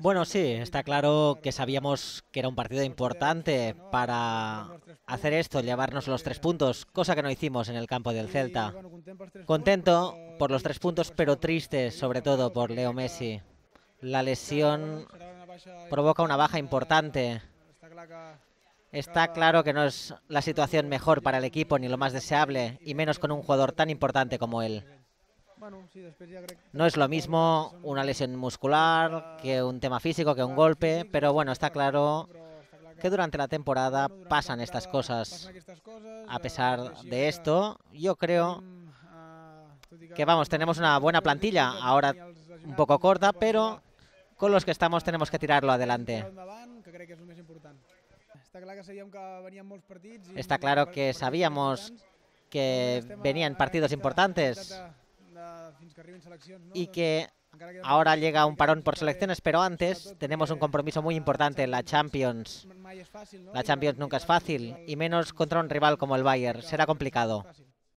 Bueno, sí, está claro que... sabíamos que era un partido importante para hacer esto, llevarnos los tres puntos, cosa que no hicimos en el campo del Celta. Contento por los tres puntos, pero triste sobre todo por Leo Messi. La lesión provoca una baja importante. Está claro que no es la situación mejor para el equipo ni lo más deseable, y menos con un jugador tan importante como él. No es lo mismo una lesión muscular que un tema físico, que un golpe, pero bueno, está claro que durante la temporada pasan estas cosas. A pesar de esto, yo creo ah, que vamos, tenemos una buena plantilla, ahora un poco corta, pero con los que estamos tenemos que tirarlo adelante. Está claro que sabíamos que venían partidos importantes y que ahora llega un parón por selecciones, pero antes tenemos un compromiso muy importante, la Champions. La Champions nunca es fácil, y menos contra un rival como el Bayern. Será complicado.